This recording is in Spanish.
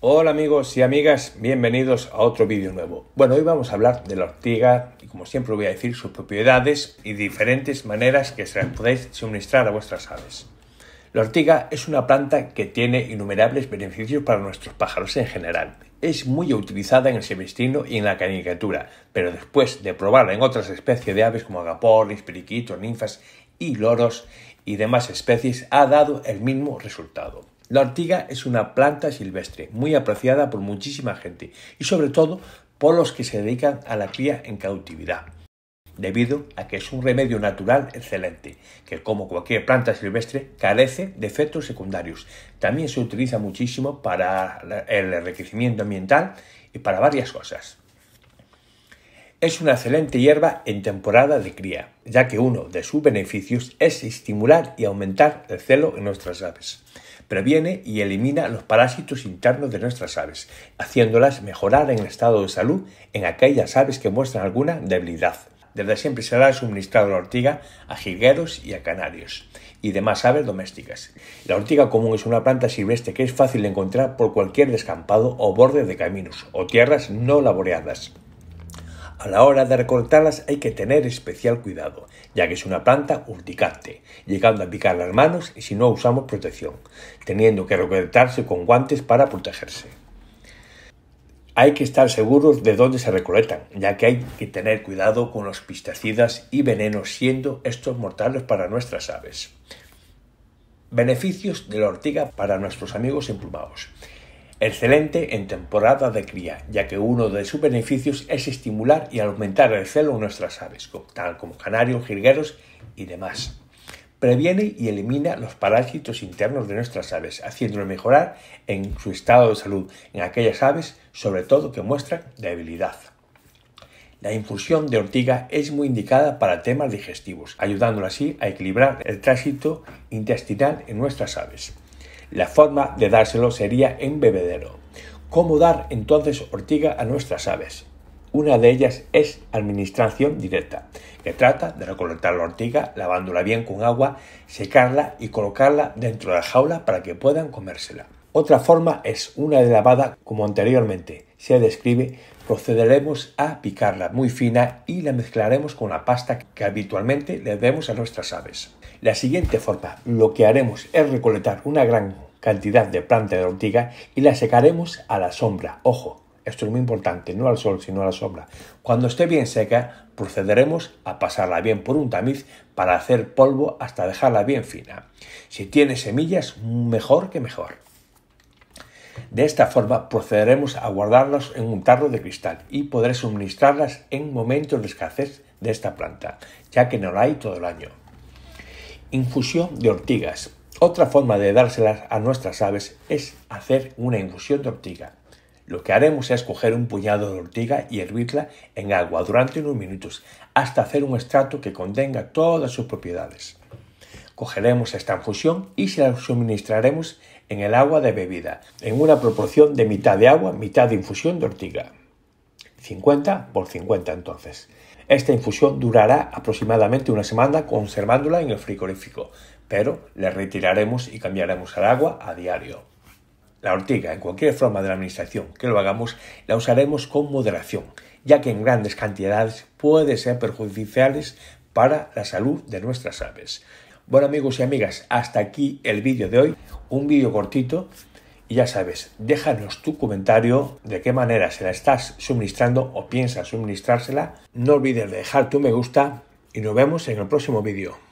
Hola amigos y amigas, bienvenidos a otro vídeo nuevo. Bueno, hoy vamos a hablar de la ortiga y como siempre voy a decir sus propiedades y diferentes maneras que se las podéis suministrar a vuestras aves. La ortiga es una planta que tiene innumerables beneficios para nuestros pájaros en general. Es muy utilizada en el semestino y en la caricatura, pero después de probarla en otras especies de aves como agapornis, periquitos, ninfas y loros y demás especies, ha dado el mismo resultado. La ortiga es una planta silvestre muy apreciada por muchísima gente y sobre todo por los que se dedican a la cría en cautividad, debido a que es un remedio natural excelente, que como cualquier planta silvestre carece de efectos secundarios. También se utiliza muchísimo para el enriquecimiento ambiental y para varias cosas. Es una excelente hierba en temporada de cría, ya que uno de sus beneficios es estimular y aumentar el celo en nuestras aves previene y elimina los parásitos internos de nuestras aves, haciéndolas mejorar en el estado de salud en aquellas aves que muestran alguna debilidad. Desde siempre se ha suministrado la ortiga a jilgueros y a canarios y demás aves domésticas. La ortiga común es una planta silvestre que es fácil de encontrar por cualquier descampado o borde de caminos o tierras no laboreadas. A la hora de recortarlas hay que tener especial cuidado, ya que es una planta urticante, llegando a picar las manos y si no usamos protección, teniendo que recolectarse con guantes para protegerse. Hay que estar seguros de dónde se recolectan, ya que hay que tener cuidado con los pistacidas y venenos, siendo estos mortales para nuestras aves. Beneficios de la ortiga para nuestros amigos emplumados excelente en temporada de cría, ya que uno de sus beneficios es estimular y aumentar el celo en nuestras aves, tal como canarios, jilgueros y demás. Previene y elimina los parásitos internos de nuestras aves, haciéndolo mejorar en su estado de salud en aquellas aves, sobre todo que muestran debilidad. La infusión de ortiga es muy indicada para temas digestivos, ayudándolo así a equilibrar el tránsito intestinal en nuestras aves. La forma de dárselo sería en bebedero. ¿Cómo dar entonces ortiga a nuestras aves? Una de ellas es administración directa, que trata de recolectar la ortiga lavándola bien con agua, secarla y colocarla dentro de la jaula para que puedan comérsela. Otra forma es una de lavada como anteriormente se describe, procederemos a picarla muy fina y la mezclaremos con la pasta que habitualmente le demos a nuestras aves la siguiente forma, lo que haremos es recolectar una gran cantidad de planta de ortiga y la secaremos a la sombra. Ojo, esto es muy importante, no al sol, sino a la sombra. Cuando esté bien seca, procederemos a pasarla bien por un tamiz para hacer polvo hasta dejarla bien fina. Si tiene semillas, mejor que mejor. De esta forma procederemos a guardarlas en un tarro de cristal y podré suministrarlas en momentos de escasez de esta planta, ya que no la hay todo el año. Infusión de ortigas. Otra forma de dárselas a nuestras aves es hacer una infusión de ortiga. Lo que haremos es coger un puñado de ortiga y hervirla en agua durante unos minutos hasta hacer un estrato que contenga todas sus propiedades. Cogeremos esta infusión y se la suministraremos en el agua de bebida, en una proporción de mitad de agua, mitad de infusión de ortiga. 50 por 50 entonces. Esta infusión durará aproximadamente una semana conservándola en el frigorífico, pero le retiraremos y cambiaremos al agua a diario. La ortiga, en cualquier forma de la administración que lo hagamos, la usaremos con moderación, ya que en grandes cantidades puede ser perjudiciales para la salud de nuestras aves. Bueno amigos y amigas, hasta aquí el vídeo de hoy, un vídeo cortito ya sabes, déjanos tu comentario de qué manera se la estás suministrando o piensas suministrársela. No olvides dejar tu me gusta y nos vemos en el próximo vídeo.